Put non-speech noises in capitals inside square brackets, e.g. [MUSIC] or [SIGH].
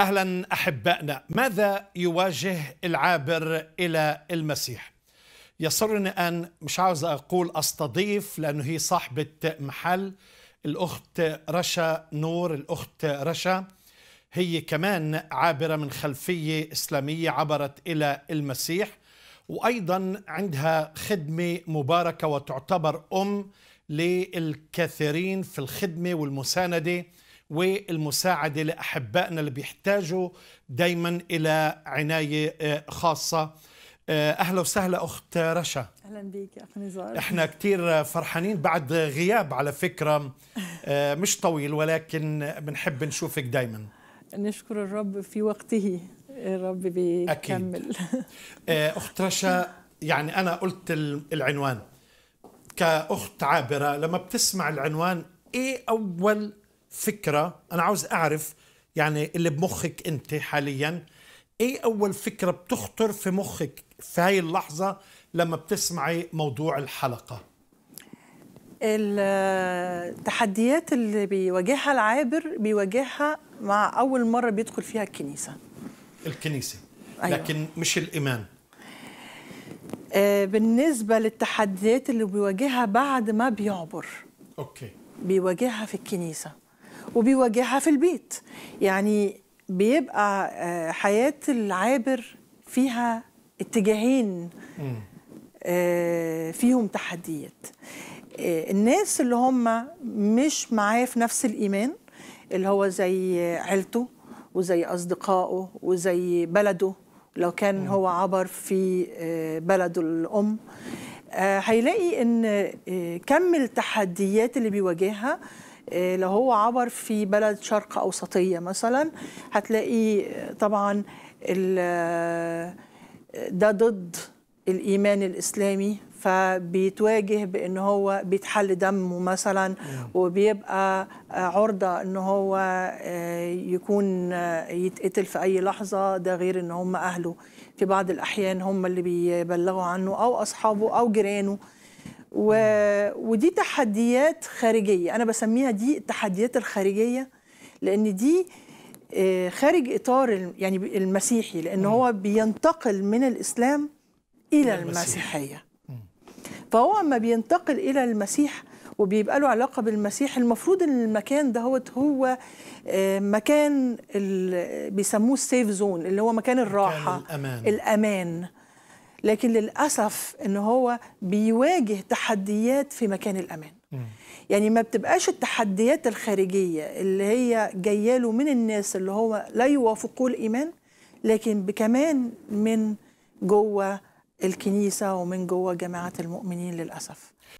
اهلا احبائنا ماذا يواجه العابر الى المسيح يسرني ان مش عاوز اقول استضيف لانه هي صاحبه محل الاخت رشا نور الاخت رشا هي كمان عابره من خلفيه اسلاميه عبرت الى المسيح وايضا عندها خدمه مباركه وتعتبر ام للكثيرين في الخدمه والمسانده والمساعدة لأحبائنا اللي بيحتاجوا دايما إلى عناية آه، خاصة آه، اهلا وسهلا اخت رشا اهلا بك اخ نزار احنا كثير فرحانين بعد غياب على فكره آه، مش طويل ولكن بنحب نشوفك دائما نشكر الرب في وقته الرب بيكمل [LAUGHS] اخت رشا يعني انا قلت العنوان كاخت عابره لما بتسمع العنوان ايه اول فكره انا عاوز اعرف يعني اللي بمخك انت حاليا ايه اول فكره بتخطر في مخك في هاي اللحظه لما بتسمعي موضوع الحلقه التحديات اللي بيواجهها العابر بيواجهها مع اول مره بيدخل فيها الكنيسه الكنيسه أيوة. لكن مش الايمان آه، بالنسبه للتحديات اللي بيواجهها بعد ما بيعبر اوكي بيواجهها في الكنيسه وبيواجهها في البيت يعني بيبقى آه، حياة العابر فيها اتجاهين آه، فيهم تحديات آه، الناس اللي هم مش معاه في نفس الإيمان اللي هو زي عيلته وزي أصدقائه وزي بلده لو كان هو عبر في بلده الأم هيلاقي إن كم التحديات اللي بيواجهها إيه، لو هو عبر في بلد شرق أوسطية مثلا هتلاقي طبعا ده ضد الإيمان الإسلامي فبيتواجه بان هو بيتحل دمه مثلا وبيبقى عرضه ان هو آه، يكون آه، يتقتل في اي لحظه ده غير ان هم اهله في بعض الاحيان هم اللي بيبلغوا عنه او اصحابه او جيرانه و... ودي تحديات خارجيه انا بسميها دي التحديات الخارجيه لان دي آه، خارج اطار يعني المسيحي لان هو بينتقل من الاسلام الى المسيحيه فهو ما بينتقل الى المسيح وبيبقى له علاقه بالمسيح المفروض ان المكان ده هو هو آه، مكان بيسموه السيف زون اللي هو مكان الراحه مكان الأمان. الامان لكن للأسف أن هو بيواجه تحديات في مكان الأمان يعني ما بتبقاش التحديات الخارجية اللي هي جاية له من الناس اللي هو لا يوافقوا الإيمان لكن كمان من جوه الكنيسة ومن جوه جماعة المؤمنين للأسف